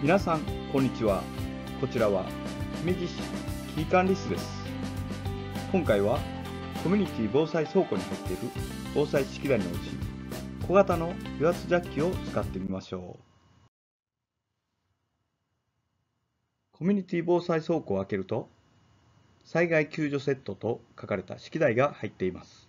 皆さんこんにちはこちらは姫路市危機管理室です今回はコミュニティ防災倉庫に入っている防災式台のうち小型の油圧ジャッキを使ってみましょうコミュニティ防災倉庫を開けると災害救助セットと書かれた式台が入っています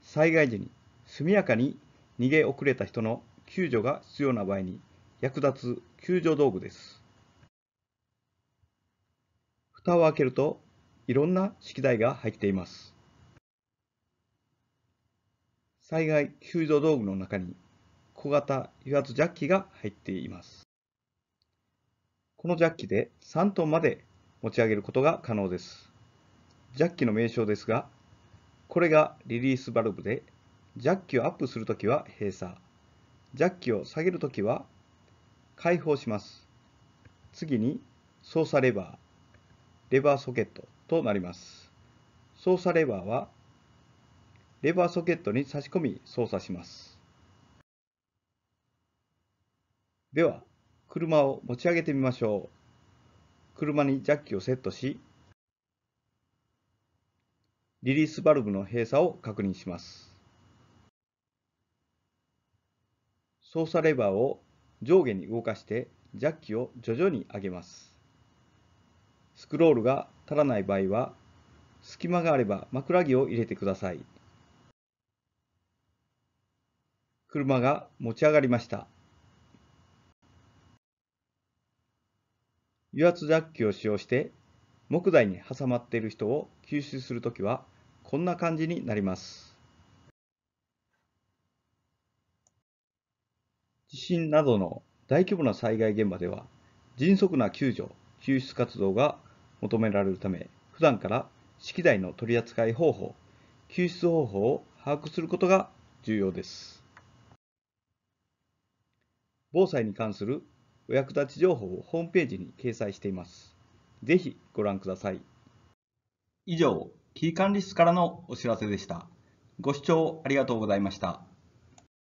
災害時に速やかに逃げ遅れた人の救助が必要な場合に役立つ救助道具です。蓋を開けるといろんな式台が入っています。災害救助道具の中に小型油圧ジャッキが入っています。このジャッキで3トンまで持ち上げることが可能です。ジャッキの名称ですが、これがリリースバルブで、ジャッキをアップするときは閉鎖、ジャッキを下げるときは解放します。次に操作レバー、レバーソケットとなります。操作レバーはレバーソケットに差し込み操作します。では、車を持ち上げてみましょう。車にジャッキをセットし、リリースバルブの閉鎖を確認します。操作レバーを上下に動かしてジャッキを徐々に上げます。スクロールが足らない場合は隙間があれば枕木を入れてください。車が持ち上がりました。油圧ジャッキを使用して木材に挟まっている人を吸収するときはこんな感じになります。地震などの大規模な災害現場では迅速な救助・救出活動が求められるため普段から資機材の取り扱い方法救出方法を把握することが重要です防災に関するお役立ち情報をホームページに掲載しています是非ご覧ください以上危機管理室からのお知らせでしたご視聴ありがとうございました